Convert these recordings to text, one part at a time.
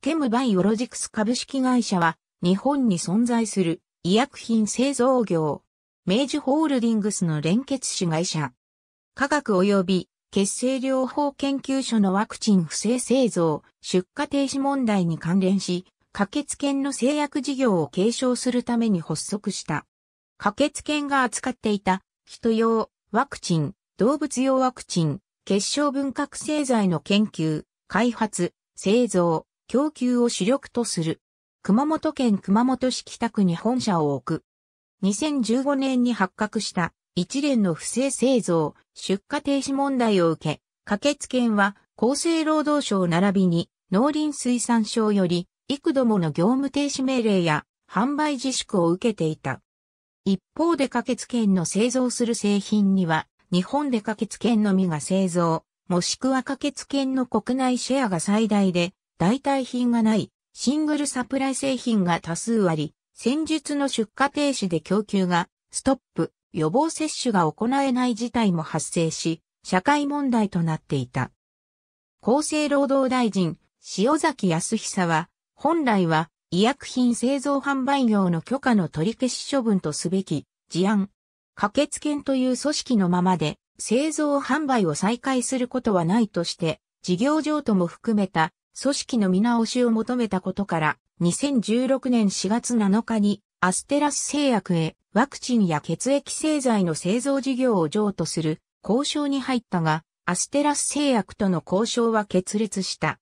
ケムバイオロジクス株式会社は、日本に存在する医薬品製造業、明治ホールディングスの連結子会社。科学及び血清療法研究所のワクチン不正製造、出荷停止問題に関連し、可決権の製薬事業を継承するために発足した。可決権が扱っていた人用ワクチン、動物用ワクチン、結晶分隔製剤の研究、開発、製造、供給を主力とする。熊本県熊本市北区に本社を置く。2015年に発覚した一連の不正製造、出荷停止問題を受け、可けつけは厚生労働省並びに農林水産省より幾度もの業務停止命令や販売自粛を受けていた。一方で可決権の製造する製品には、日本で可決権のみが製造、もしくは可決権の国内シェアが最大で、代替品がない、シングルサプライ製品が多数あり、戦術の出荷停止で供給が、ストップ、予防接種が行えない事態も発生し、社会問題となっていた。厚生労働大臣、塩崎康久は、本来は医薬品製造販売業の許可の取り消し処分とすべき事案、可決権という組織のままで製造販売を再開することはないとして、事業譲渡も含めた組織の見直しを求めたことから、2016年4月7日にアステラス製薬へワクチンや血液製剤の製造事業を譲渡する交渉に入ったが、アステラス製薬との交渉は決裂した。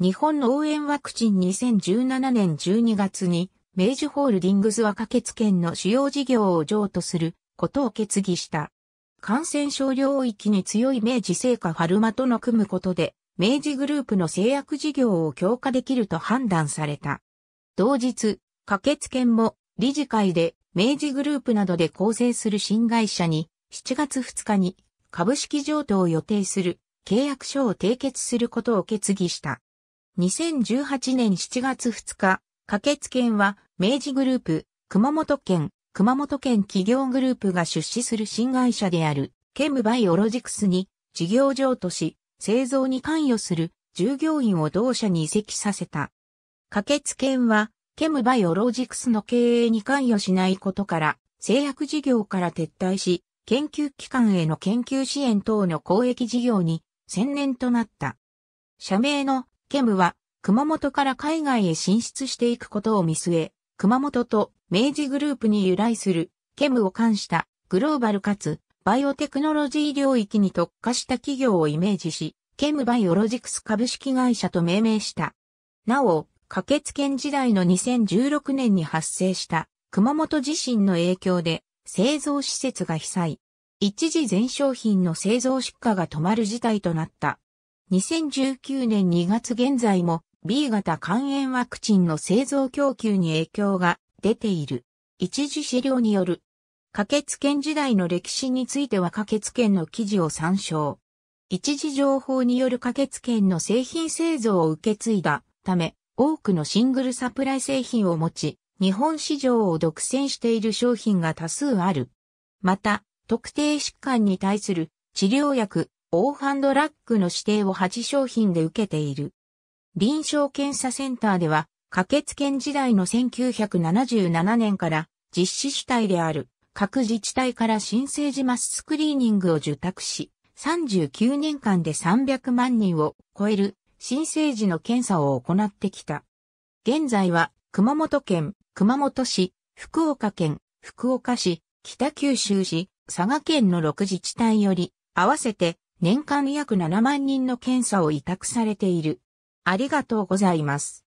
日本の応援ワクチン2017年12月に、明治ホールディングスは可決権の主要事業を譲渡することを決議した。感染症領域に強い明治製菓ファルマとの組むことで、明治グループの製薬事業を強化できると判断された。同日、可決権も理事会で明治グループなどで構成する新会社に7月2日に株式譲渡を予定する契約書を締結することを決議した。2018年7月2日、可決権は明治グループ、熊本県、熊本県企業グループが出資する新会社である、ケムバイオロジクスに事業上とし、製造に関与する従業員を同社に移籍させた。可決権は、ケムバイオロジクスの経営に関与しないことから、製薬事業から撤退し、研究機関への研究支援等の公益事業に専念となった。社名のケムは、熊本から海外へ進出していくことを見据え、熊本と明治グループに由来するケムを冠したグローバルかつバイオテクノロジー領域に特化した企業をイメージし、ケムバイオロジクス株式会社と命名した。なお、可決権時代の2016年に発生した熊本地震の影響で製造施設が被災。一時全商品の製造出荷が止まる事態となった。2019年2月現在も B 型肝炎ワクチンの製造供給に影響が出ている。一時資料による可決権時代の歴史については可決権の記事を参照。一次情報による可決権の製品製造を受け継いだため、多くのシングルサプライ製品を持ち、日本市場を独占している商品が多数ある。また、特定疾患に対する治療薬、オーハンドラッグの指定を8商品で受けている。臨床検査センターでは、可決権時代の1977年から実施主体である。各自治体から新生児マススクリーニングを受託し、39年間で300万人を超える新生児の検査を行ってきた。現在は熊本県、熊本市、福岡県、福岡市、北九州市、佐賀県の6自治体より、合わせて年間約7万人の検査を委託されている。ありがとうございます。